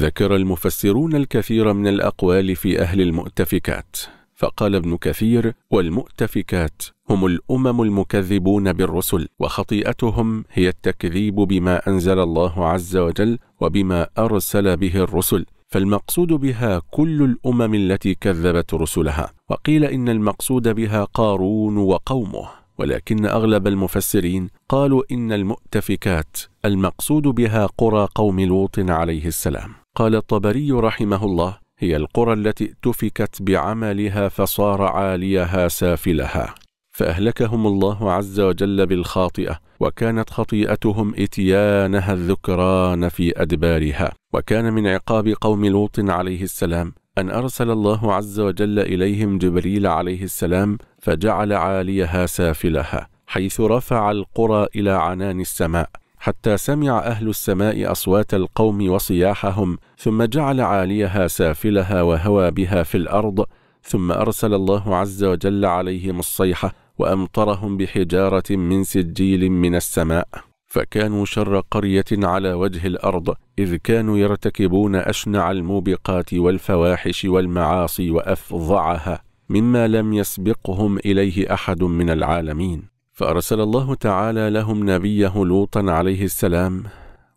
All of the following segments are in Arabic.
ذكر المفسرون الكثير من الأقوال في أهل المؤتفكات فقال ابن كثير والمؤتفكات هم الأمم المكذبون بالرسل وخطيئتهم هي التكذيب بما أنزل الله عز وجل وبما أرسل به الرسل فالمقصود بها كل الأمم التي كذبت رسلها وقيل إن المقصود بها قارون وقومه ولكن أغلب المفسرين قالوا إن المؤتفكات المقصود بها قرى قوم لوط عليه السلام قال الطبري رحمه الله هي القرى التي اتفكت بعملها فصار عاليها سافلها فأهلكهم الله عز وجل بالخاطئة وكانت خطيئتهم إتيانها الذكران في أدبارها وكان من عقاب قوم لوط عليه السلام أن أرسل الله عز وجل إليهم جبريل عليه السلام فجعل عاليها سافلها حيث رفع القرى إلى عنان السماء حتى سمع أهل السماء أصوات القوم وصياحهم ثم جعل عاليها سافلها وهوى بها في الأرض ثم أرسل الله عز وجل عليهم الصيحة وأمطرهم بحجارة من سجيل من السماء فكانوا شر قرية على وجه الأرض إذ كانوا يرتكبون أشنع الموبقات والفواحش والمعاصي وأفظعها مما لم يسبقهم إليه أحد من العالمين فأرسل الله تعالى لهم نبيه لوطا عليه السلام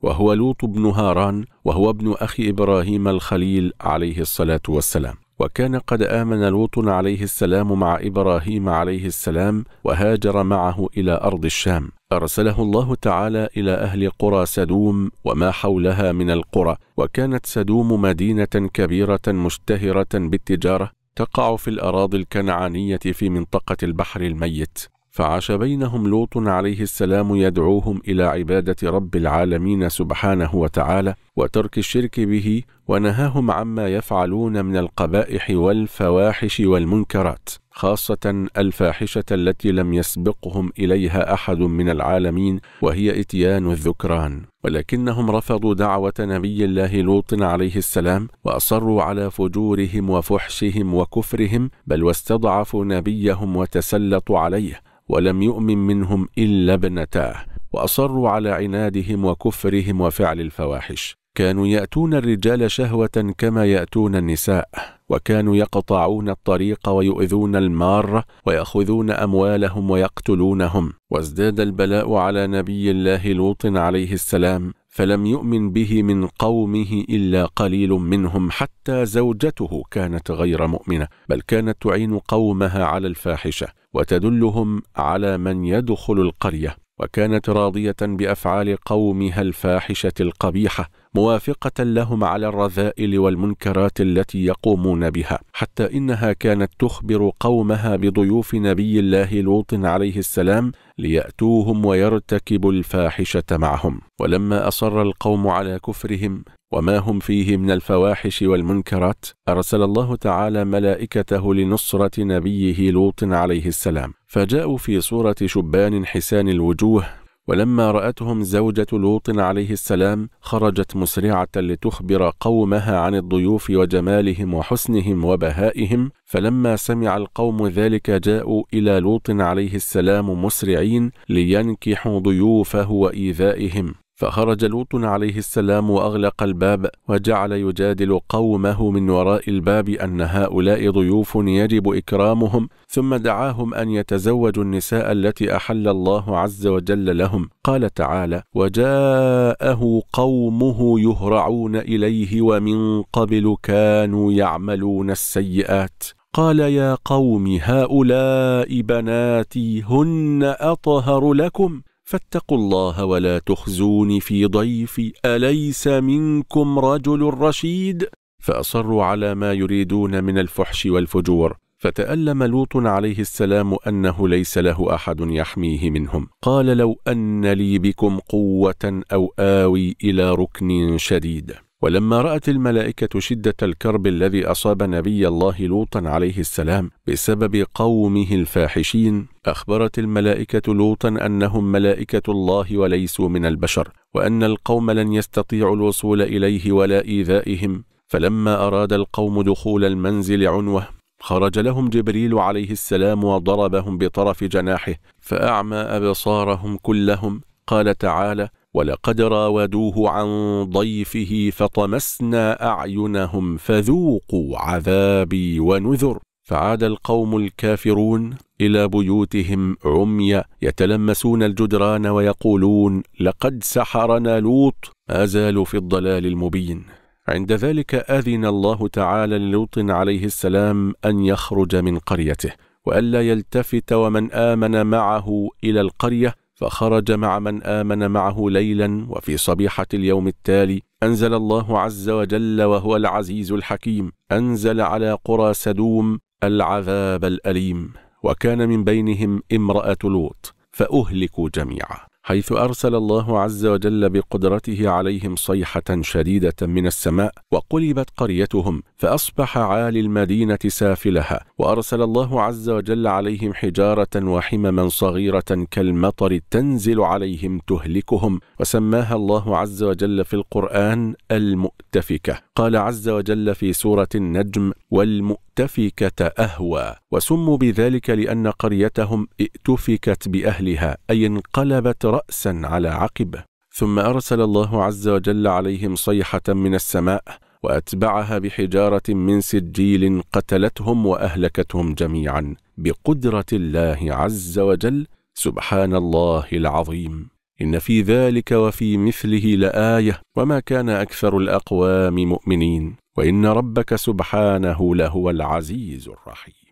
وهو لوط بن هاران وهو ابن أخي إبراهيم الخليل عليه الصلاة والسلام وكان قد آمن لوط عليه السلام مع إبراهيم عليه السلام وهاجر معه إلى أرض الشام أرسله الله تعالى إلى أهل قرى سدوم وما حولها من القرى وكانت سدوم مدينة كبيرة مشتهرة بالتجارة تقع في الأراضي الكنعانية في منطقة البحر الميت فعاش بينهم لوط عليه السلام يدعوهم إلى عبادة رب العالمين سبحانه وتعالى وترك الشرك به ونهاهم عما يفعلون من القبائح والفواحش والمنكرات خاصة الفاحشة التي لم يسبقهم إليها أحد من العالمين وهي إتيان الذكران ولكنهم رفضوا دعوة نبي الله لوط عليه السلام وأصروا على فجورهم وفحشهم وكفرهم بل واستضعفوا نبيهم وتسلطوا عليه ولم يؤمن منهم إلا ابنتاه وأصروا على عنادهم وكفرهم وفعل الفواحش كانوا يأتون الرجال شهوة كما يأتون النساء وكانوا يقطعون الطريق ويؤذون المار ويأخذون أموالهم ويقتلونهم وازداد البلاء على نبي الله لوط عليه السلام فلم يؤمن به من قومه الا قليل منهم حتى زوجته كانت غير مؤمنه بل كانت تعين قومها على الفاحشه وتدلهم على من يدخل القريه وكانت راضيه بافعال قومها الفاحشه القبيحه موافقة لهم على الرذائل والمنكرات التي يقومون بها حتى إنها كانت تخبر قومها بضيوف نبي الله لوط عليه السلام ليأتوهم ويرتكبوا الفاحشة معهم ولما أصر القوم على كفرهم وما هم فيه من الفواحش والمنكرات أرسل الله تعالى ملائكته لنصرة نبيه لوط عليه السلام فجاءوا في صورة شبان حسان الوجوه ولما رأتهم زوجة لوط عليه السلام خرجت مسرعة لتخبر قومها عن الضيوف وجمالهم وحسنهم وبهائهم فلما سمع القوم ذلك جاءوا إلى لوط عليه السلام مسرعين لينكحوا ضيوفه وإيذائهم فخرج لوط عليه السلام وأغلق الباب وجعل يجادل قومه من وراء الباب أن هؤلاء ضيوف يجب إكرامهم ثم دعاهم أن يتزوجوا النساء التي أحل الله عز وجل لهم قال تعالى وجاءه قومه يهرعون إليه ومن قبل كانوا يعملون السيئات قال يا قوم هؤلاء بناتي هن أطهر لكم فاتقوا الله ولا تخزوني في ضيفي أليس منكم رجل رشيد؟ فأصروا على ما يريدون من الفحش والفجور فتألم لوط عليه السلام أنه ليس له أحد يحميه منهم قال لو أن لي بكم قوة أو آوي إلى ركن شديد ولما رأت الملائكة شدة الكرب الذي أصاب نبي الله لوطا عليه السلام بسبب قومه الفاحشين أخبرت الملائكة لوطا أنهم ملائكة الله وليسوا من البشر وأن القوم لن يستطيعوا الوصول إليه ولا إيذائهم فلما أراد القوم دخول المنزل عنوه خرج لهم جبريل عليه السلام وضربهم بطرف جناحه فأعمى أبصارهم كلهم قال تعالى ولقد راودوه عن ضيفه فطمسنا أعينهم فذوقوا عذابي ونذر فعاد القوم الكافرون إلى بيوتهم عميا يتلمسون الجدران ويقولون لقد سحرنا لوط ما زالوا في الضلال المبين عند ذلك أذن الله تعالى للوط عليه السلام أن يخرج من قريته وألا يلتفت ومن آمن معه إلى القرية فخرج مع من آمن معه ليلا وفي صبيحة اليوم التالي أنزل الله عز وجل وهو العزيز الحكيم أنزل على قرى سدوم العذاب الأليم وكان من بينهم امرأة لوط فأهلكوا جميعا حيث أرسل الله عز وجل بقدرته عليهم صيحة شديدة من السماء وقلبت قريتهم فأصبح عالي المدينة سافلها وأرسل الله عز وجل عليهم حجارة وحمما صغيرة كالمطر تنزل عليهم تهلكهم وسماها الله عز وجل في القرآن المؤتفكة قال عز وجل في سورة النجم والمؤتفكة أهوى وسموا بذلك لأن قريتهم ائتفكت بأهلها أي انقلبت رأسا على عقب ثم أرسل الله عز وجل عليهم صيحة من السماء وأتبعها بحجارة من سجيل قتلتهم وأهلكتهم جميعا بقدرة الله عز وجل سبحان الله العظيم إن في ذلك وفي مثله لآية وما كان أكثر الأقوام مؤمنين وإن ربك سبحانه لهو العزيز الرحيم